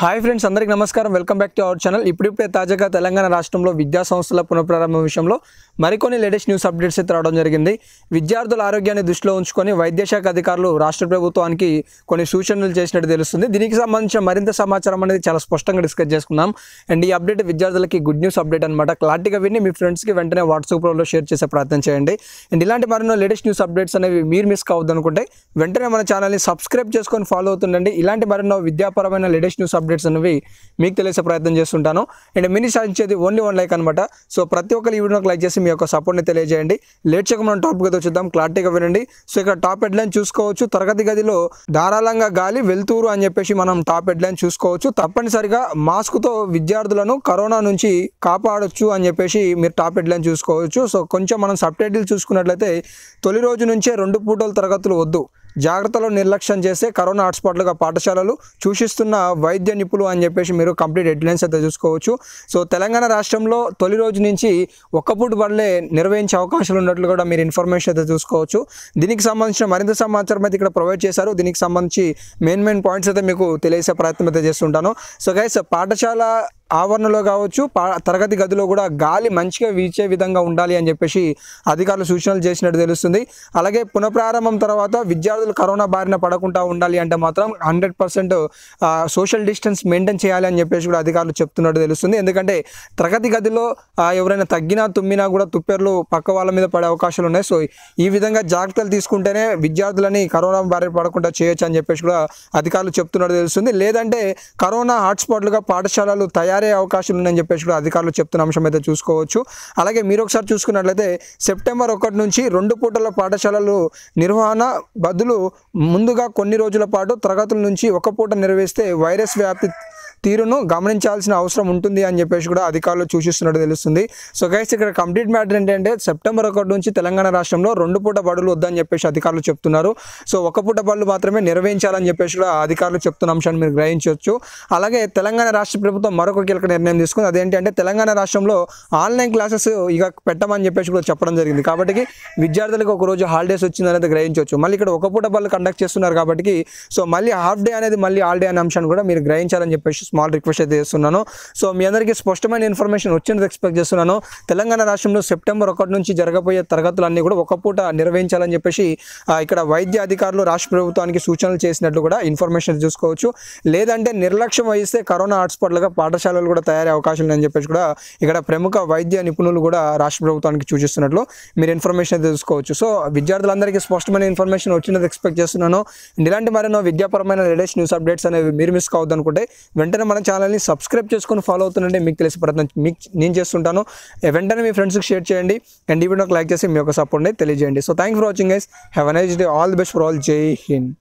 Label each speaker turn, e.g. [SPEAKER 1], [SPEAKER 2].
[SPEAKER 1] hi friends అందరికీ నమస్కారం welcome back to our channel ఇప్పుడిప్పుడే తాజాగా తెలంగాణ రాష్ట్రంలో విద్యా సంస్థల పునఃప్రారంభం విషయంలో మరికొన్ని లేటెస్ట్ న్యూస్ అప్డేట్స్ అయితే రావడం జరిగింది విద్యార్థుల ఆరోగ్యాన్ని దృష్టిలో ఉంచుకొని వైద్యశాఖ అధికారులు రాష్ట్ర ప్రభుత్వానికి కొన్ని సూచనలు చేసినట్టు తెలుస్తుంది దీనికి సంబంధించిన మరింత సమాచారం అనేది చాలా స్పష్టంగా డిస్కస్ చేసుకున్నాం అండ్ ఈ అప్డేట్ విద్యార్థులకి గుడ్ న్యూస్ అప్డేట్ అనమాట క్లారిటీగా విని మీ ఫ్రెండ్స్కి వెంటనే వాట్సాప్లో షేర్ చేసే ప్రయత్నం చేయండి అండ్ ఇలాంటి మరెన్నో లేటెస్ట్ న్యూస్ అప్డేట్స్ అనేవి మీరు మిస్ కావద్దనుకుంటే వెంటనే మన ఛానల్ని సబ్స్క్రైబ్ చేసుకొని ఫాలో అవుతుండండి ఇలాంటి మరెన్నో విద్యాపరమైన లేటెస్ట్ న్యూస్ అప్డేట్ అప్డేట్స్ అనేవి మీకు తెలిసే ప్రయత్నం చేస్తుంటాను అండ్ మినీ సాధించేది ఓన్లీ వన్ లైక్ అనమాట సో ప్రతి ఒక్కరు ఈ వీడియోకి లైక్ చేసి మీ యొక్క సపోర్ట్ని తెలియజేయండి లేట్ చేయకుండా మనం టాపిక్ అయితే చూద్దాం క్లారిటీగా వినండి సో ఇక్కడ టాప్ హెడ్లైన్ చూసుకోవచ్చు తరగతి గదిలో ధారాళంగా గాలి వెళ్తూరు అని చెప్పేసి మనం టాప్ హెడ్లైన్ చూసుకోవచ్చు తప్పనిసరిగా మాస్క్తో విద్యార్థులను కరోనా నుంచి కాపాడొచ్చు అని చెప్పేసి మీరు టాప్ హెడ్లైన్ చూసుకోవచ్చు సో కొంచెం మనం సబ్ టైటిల్ చూసుకున్నట్లయితే తొలి రోజు నుంచే రెండు పూటల తరగతులు వద్దు జాగ్రత్తలో నిర్లక్ష్యం చేస్తే కరోనా హాట్స్పాట్లుగా పాఠశాలలు చూసిస్తున్న వైద్య నిపులు అని చెప్పేసి మీరు కంప్లీట్ హెడ్లైన్స్ అయితే చూసుకోవచ్చు సో తెలంగాణ రాష్ట్రంలో తొలి రోజు నుంచి ఒక్కపూట బడులే నిర్వహించే అవకాశాలు ఉన్నట్లు కూడా మీరు ఇన్ఫర్మేషన్ అయితే చూసుకోవచ్చు దీనికి సంబంధించిన మరింత సమాచారం అయితే ఇక్కడ ప్రొవైడ్ చేశారు దీనికి సంబంధించి మెయిన్ మెయిన్ పాయింట్స్ అయితే మీకు తెలియసే ప్రయత్నం అయితే చేస్తుంటాను సో గైస్ పాఠశాల ఆవరణలో కావచ్చు తరగతి గదిలో కూడా గాలి మంచిగా వీచే విధంగా ఉండాలి అని చెప్పేసి అధికారులు సూచనలు చేసినట్టు తెలుస్తుంది అలాగే పునఃప్రారంభం తర్వాత విద్యార్థులు కరోనా బారిన పడకుండా ఉండాలి అంటే మాత్రం hundred percent social distance maintain చేయాలి అని చెప్పేసి కూడా అధికారులు చెప్తున్నట్టు తెలుస్తుంది ఎందుకంటే తరగతి గదిలో ఎవరైనా తగ్గినా తుమ్మినా కూడా తుప్పేర్లు పక్క వాళ్ళ మీద పడే అవకాశాలు ఉన్నాయి సో ఈ విధంగా జాగ్రత్తలు తీసుకుంటేనే విద్యార్థులని కరోనా బారిన పడకుండా చేయొచ్చు అని చెప్పేసి కూడా అధికారులు చెప్తున్నట్టు తెలుస్తుంది లేదంటే కరోనా హాట్స్పాట్లుగా పాఠశాలలు తయారు తయారయ్యే అవకాశం ఉందని చెప్పేసి కూడా అధికారులు చెప్తున్న అంశం అయితే చూసుకోవచ్చు అలాగే మీరు ఒకసారి చూసుకున్నట్లయితే సెప్టెంబర్ ఒకటి నుంచి రెండు పూటల పాఠశాలలు నిర్వహణ బదులు ముందుగా కొన్ని రోజుల పాటు తరగతుల నుంచి ఒక పూట నిర్వహిస్తే వైరస్ వ్యాప్తి తీరును గమనించాల్సిన అవసరం ఉంటుంది అని చెప్పేసి కూడా అధికారులు సూచిస్తున్నట్టు తెలుస్తుంది సో గైస్ ఇక్కడ కంప్లీట్ మ్యాటర్ ఏంటంటే సెప్టెంబర్ ఒకటి నుంచి తెలంగాణ రాష్ట్రంలో రెండు పూట బడులు వద్దని చెప్పేసి అధికారులు చెప్తున్నారు సో ఒక పూట బడులు మాత్రమే నిర్వహించాలని చెప్పేసి కూడా అధికారులు చెప్తున్న అంశాన్ని మీరు గ్రహించవచ్చు అలాగే తెలంగాణ రాష్ట్ర ప్రభుత్వం మరొక కీలక నిర్ణయం తీసుకుంది అదేంటంటే తెలంగాణ రాష్ట్రంలో ఆన్లైన్ క్లాసెస్ ఇక పెట్టమని చెప్పేసి కూడా చెప్పడం జరిగింది కాబట్టి విద్యార్థులకు ఒక రోజు హాలిడేస్ వచ్చిందనేది గ్రహించవచ్చు మళ్ళీ ఇక్కడ ఒక పూట బడులు కండక్ట్ చేస్తున్నారు కాబట్టి సో మళ్ళీ హాఫ్ డే అనేది మళ్ళీ హాలిడే అనే అంశాన్ని కూడా మీరు గ్రహించాలని చెప్పేసి స్మాల్ రిక్వెస్ట్ అయితే చేస్తున్నాను సో మీ అందరికీ స్పష్టమైన ఇన్ఫర్మేషన్ వచ్చినది ఎక్స్పెక్ట్ చేస్తున్నాను తెలంగాణ రాష్ట్రంలో సెప్టెంబర్ ఒకటి నుంచి జరగబోయే తరగతులు అన్నీ కూడా ఒక పూట నిర్వహించాలని చెప్పేసి ఇక్కడ వైద్య అధికారులు రాష్ట్ర ప్రభుత్వానికి సూచనలు చేసినట్లు కూడా ఇన్ఫర్మేషన్ చూసుకోవచ్చు లేదంటే నిర్లక్ష్యం వహిస్తే కరోనా హాట్స్పాట్లుగా పాఠశాలలు కూడా తయారయ్యే అవకాశం లేదని చెప్పేసి కూడా ఇక్కడ ప్రముఖ వైద్య నిపుణులు కూడా రాష్ట్ర ప్రభుత్వానికి సూచిస్తున్నట్లు మీరు ఇన్ఫర్మేషన్ తెలుసుకోవచ్చు సో విద్యార్థులందరికీ స్పష్టమైన ఇన్ఫర్మేషన్ వచ్చినది ఎక్స్పెక్ట్ చేస్తున్నాను ఇలాంటి మరెన్నో విద్యాపరమైన లేటెస్ట్ న్యూస్ అప్డేట్స్ అనేవి మీరు మిస్ కావద్దు అనుకుంటే వెంటనే వెంటనే మన ఛానల్ని సబ్స్క్రైబ్ చేసుకొని ఫాలో అవుతుందంటే మీకు తెలిసి ప్రయత్నం మీకు నేను చేస్తుంటాను వెంటనే మీ ఫ్రెండ్స్కి షేర్ చేయండి అండ్ ఈ వీడియోకి లైక్ చేసి మీ యొక్క సపోర్ట్ని తెలియజేయండి so thank for watching guys have nice day all the best for all Jai Hind